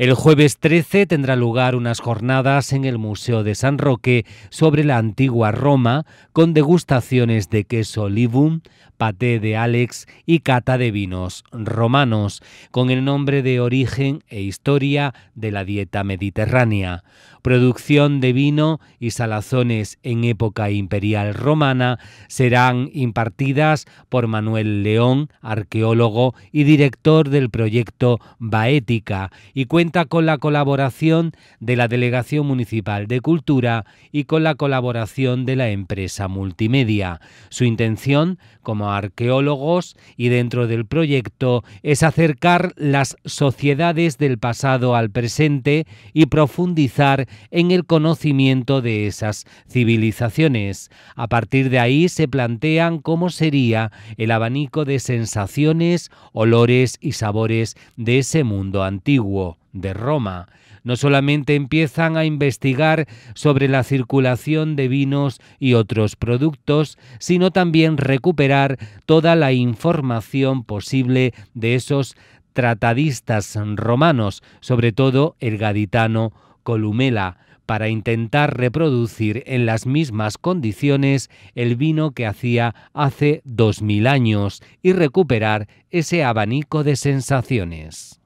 El jueves 13 tendrá lugar unas jornadas en el Museo de San Roque sobre la antigua Roma, con degustaciones de queso Livum, paté de Alex y cata de vinos romanos, con el nombre de Origen e Historia de la Dieta Mediterránea. Producción de vino y salazones en época imperial romana serán impartidas por Manuel León, arqueólogo y director del proyecto Baética, y cuenta con la colaboración de la Delegación Municipal de Cultura y con la colaboración de la empresa multimedia. Su intención, como arqueólogos y dentro del proyecto, es acercar las sociedades del pasado al presente y profundizar en el conocimiento de esas civilizaciones. A partir de ahí se plantean cómo sería el abanico de sensaciones, olores y sabores de ese mundo antiguo de Roma. No solamente empiezan a investigar sobre la circulación de vinos y otros productos, sino también recuperar toda la información posible de esos tratadistas romanos, sobre todo el gaditano Columela, para intentar reproducir en las mismas condiciones el vino que hacía hace dos mil años y recuperar ese abanico de sensaciones.